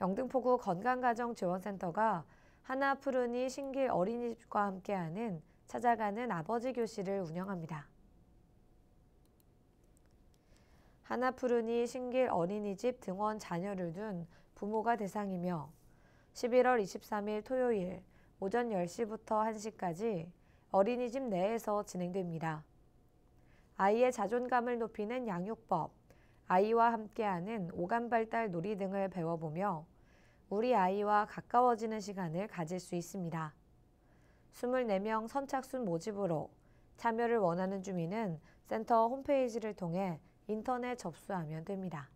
영등포구 건강가정지원센터가 하나푸르니 신길 어린이집과 함께하는 찾아가는 아버지 교실을 운영합니다. 하나푸르니 신길 어린이집 등원 자녀를 둔 부모가 대상이며 11월 23일 토요일 오전 10시부터 1시까지 어린이집 내에서 진행됩니다. 아이의 자존감을 높이는 양육법, 아이와 함께하는 오감 발달 놀이 등을 배워보며 우리 아이와 가까워지는 시간을 가질 수 있습니다. 24명 선착순 모집으로 참여를 원하는 주민은 센터 홈페이지를 통해 인터넷 접수하면 됩니다.